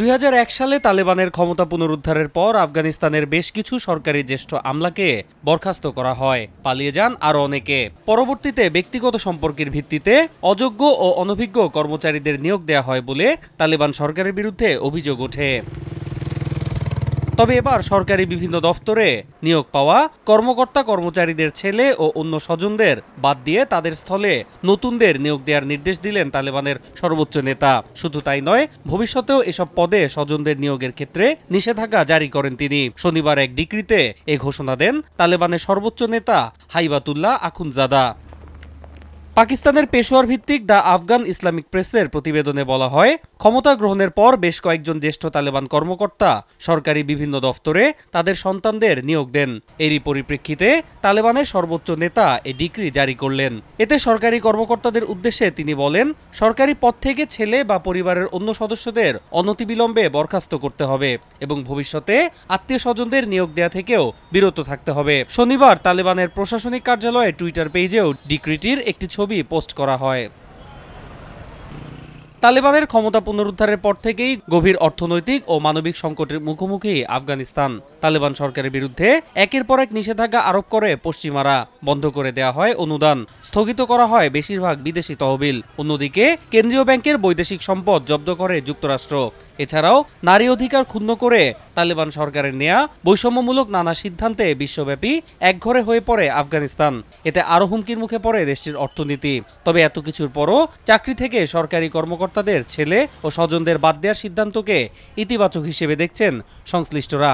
দুই সালে তালেবানের ক্ষমতা পুনরুদ্ধারের পর আফগানিস্তানের বেশ কিছু সরকারি জ্যেষ্ঠ আমলাকে বরখাস্ত করা হয় পালিয়ে যান আরও অনেকে পরবর্তীতে ব্যক্তিগত সম্পর্কের ভিত্তিতে অযোগ্য ও অনভিজ্ঞ কর্মচারীদের নিয়োগ দেয়া হয় বলে তালেবান সরকারের বিরুদ্ধে অভিযোগ ওঠে তবে এবার সরকারি বিভিন্ন দফতরে নিয়োগ পাওয়া কর্মকর্তা কর্মচারীদের ছেলে ও অন্য স্বজনদের বাদ দিয়ে তাদের স্থলে নতুনদের নিয়োগ দেওয়ার নির্দেশ দিলেন তালেবানের সর্বোচ্চ নেতা শুধু তাই নয় ভবিষ্যতেও এসব পদে স্বজনদের নিয়োগের ক্ষেত্রে নিষেধাজ্ঞা জারি করেন তিনি শনিবার এক ডিক্রিতে এ ঘোষণা দেন তালেবানের সর্বোচ্চ নেতা হাইবাতুল্লাহ আখুনজাদা পাকিস্তানের পেশোয়ার ভিত্তিক দ্য আফগান ইসলামিক প্রেসের প্রতিবেদনে বলা হয় ক্ষমতা গ্রহণের পর বেশ কয়েকজন জ্যেষ্ঠ তালেবান কর্মকর্তা সরকারি বিভিন্ন দফতরে তাদের সন্তানদের নিয়োগ দেন এরই পরিপ্রেক্ষিতে তালেবানের সর্বোচ্চ নেতা এই ডিগ্রি জারি করলেন এতে সরকারি কর্মকর্তাদের উদ্দেশ্যে তিনি বলেন সরকারি পদ থেকে ছেলে বা পরিবারের অন্য সদস্যদের অনতিবিলম্বে বরখাস্ত করতে হবে এবং ভবিষ্যতে আত্মীয় স্বজনদের নিয়োগ দেয়া থেকেও বিরত থাকতে হবে শনিবার তালেবানের প্রশাসনিক কার্যালয়ে টুইটার পেজেও ডিক্রিটির একটি ছবি পোস্ট করা হয় তালেবানের ক্ষমতা পুনরুদ্ধারের পর থেকেই গভীর অর্থনৈতিক ও মানবিক সংকটের মুখোমুখি আফগানিস্তান তালেবান সরকারের বিরুদ্ধে একের পর এক নিষেধাজ্ঞা আরোপ করে পশ্চিমারা বন্ধ করে দেয়া হয় অনুদান স্থগিত করা হয় বেশিরভাগ বিদেশি তহবিল অন্যদিকে কেন্দ্রীয় ব্যাংকের বৈদেশিক সম্পদ জব্দ করে যুক্তরাষ্ট্র এছাড়াও নারী অধিকার ক্ষুণ্ণ করে তালেবান সরকারের নেয়া বৈষম্যমূলক নানা সিদ্ধান্তে বিশ্বব্যাপী একঘরে হয়ে পড়ে আফগানিস্তান এতে আরো হুমকির মুখে পড়ে দেশটির অর্থনীতি তবে এত কিছুর পরও চাকরি থেকে সরকারি কর্মকর্তা কর্মকর্তাদের ছেলে ও স্বজনদের বাদ দেওয়ার সিদ্ধান্তকে ইতিবাচক হিসেবে দেখছেন সংশ্লিষ্টরা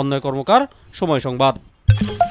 অন্য কর্মকার সময় সংবাদ